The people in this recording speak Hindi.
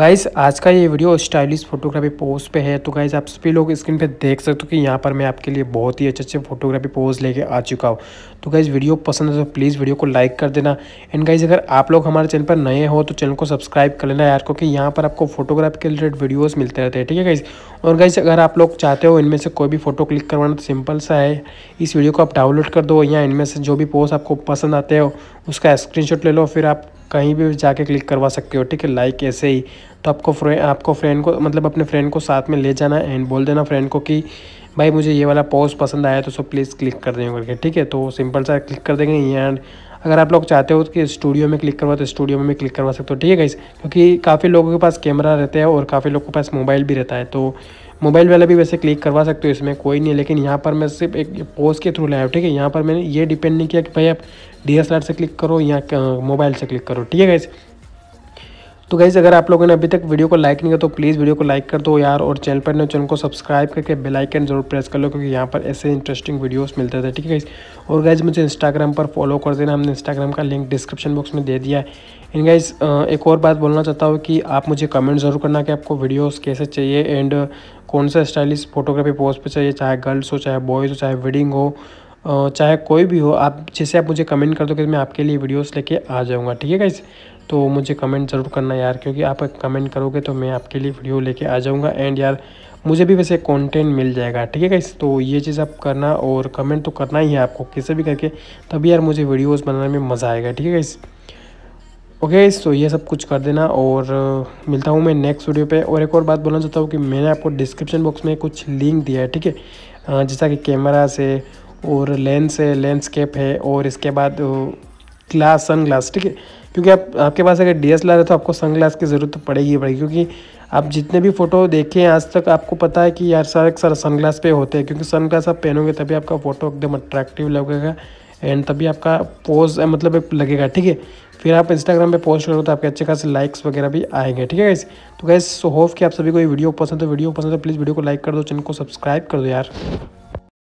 गाइज आज का ये वीडियो स्टाइलिश फोटोग्राफी पोज पे है तो गाइज आप सभी लोग स्क्रीन पे देख सकते हो कि यहाँ पर मैं आपके लिए बहुत ही अच्छे अच्छे फोटोग्राफी पोज लेके आ चुका हूँ तो गाइज वीडियो पसंद है तो प्लीज़ वीडियो को लाइक कर देना एंड गाइज अगर आप लोग हमारे चैनल पर नए हो तो चैनल को सब्सक्राइब कर लेना यार क्योंकि यहाँ पर आपको फोटोग्राफी के रिलेटेड वीडियोज़ मिलते रहते हैं ठीक है गाइज और गाइज अगर आप लोग चाहते हो इनमें से कोई भी फोटो क्लिक करवाना तो सिंपल सा है इस वीडियो को आप डाउनलोड कर दो या इनमें से जो भी पोस्ट आपको पसंद आते हो उसका स्क्रीन ले लो फिर आप कहीं भी जाके क्लिक करवा सकते हो ठीक है लाइक ऐसे ही तो आपको फ्रेंड आपको फ्रेंड को मतलब अपने फ्रेंड को साथ में ले जाना एंड बोल देना फ्रेंड को कि भाई मुझे ये वाला पोस्ट पसंद आया तो सो प्लीज़ क्लिक कर देंगे करके ठीक है तो सिंपल सा क्लिक कर देंगे एंड अगर आप लोग चाहते हो कि स्टूडियो में क्लिक करवा तो स्टूडियो में भी क्लिक करवा सकते हो ठीक है गाइस क्योंकि काफ़ी लोगों के पास कैमरा रहता है और काफ़ी लोगों के पास मोबाइल भी रहता है तो मोबाइल वाला भी वैसे क्लिक करवा सकते हो इसमें कोई नहीं है लेकिन यहाँ पर मैं सिर्फ एक पोज के थ्रू लाया ठीक है यहाँ पर मैंने ये डिपेंड नहीं किया कि भाई आप डी से क्लिक करो या मोबाइल से क्लिक करो ठीक है गैस तो गाइज़ अगर आप लोगों ने अभी तक वीडियो को लाइक नहीं किया तो प्लीज़ वीडियो को लाइक कर दो यार और चैनल पर चैनल को सब्सक्राइब करके बेलाइकन जरूर प्रेस कर लो क्योंकि यहाँ पर ऐसे इंटरेस्टिंग वीडियोज़ मिलते रहते हैं ठीक है गाइज़ और गाइज़ मुझे इंस्टाग्राम पर फॉलो कर देना हमने इंस्टाग्राम का लिंक डिस्क्रिप्शन बॉक्स में दे दिया है एंड गाइज एक और बात बोलना चाहता हूँ कि आप मुझे कमेंट ज़रूर करना कि आपको वीडियोज़ कैसे चाहिए एंड कौन सा स्टाइलिश फोटोग्राफी पोस्ट पे चाहिए चाहे गर्ल्स हो चाहे बॉयज़ हो चाहे वेडिंग हो चाहे कोई भी हो आप जैसे आप मुझे कमेंट कर दो कि मैं आपके लिए वीडियोस लेके आ जाऊँगा ठीक है गाइज़ तो मुझे कमेंट ज़रूर करना यार क्योंकि आप कमेंट करोगे तो मैं आपके लिए वीडियो लेके आ जाऊँगा एंड यार मुझे भी वैसे कंटेंट मिल जाएगा ठीक है कैसे तो ये चीज़ आप करना और कमेंट तो करना ही है आपको किसे भी करके तभी यार मुझे वीडियोज़ बनाने में मज़ा आएगा ठीक है कैसे ओके सो तो ये सब कुछ कर देना और मिलता हूँ मैं नेक्स्ट वीडियो पे और एक और बात बोलना चाहता हूँ कि मैंने आपको डिस्क्रिप्शन बॉक्स में कुछ लिंक दिया है ठीक है जैसा कि कैमरा से और लेंस है लेंस कैप है और इसके बाद ग्लास सन ग्लास ठीक है क्योंकि आप आपके पास अगर डी एस है तो आपको सन ग्लास की ज़रूरत तो पड़ेगी पड़ेगी क्योंकि आप जितने भी फ़ोटो देखें आज तक आपको पता है कि यार सारे सारे सन ग्लास पे होते हैं क्योंकि सन ग्लास आप पहनोगे तभी आपका फ़ोटो एकदम अट्रैक्टिव लगेगा एंड तभी आपका पोज मतलब लगेगा ठीक है फिर आप इंस्टाग्राम पे पोस्ट करो तो आपके अच्छे खासे लाइक्स वगैरह भी आएंगे ठीक है गैस तो गैस होप कि आप सभी को ये वीडियो पसंद है वीडियो पसंद है प्लीज़ वीडियो तो को लाइक कर दो चैनल को सब्सक्राइब कर दो यार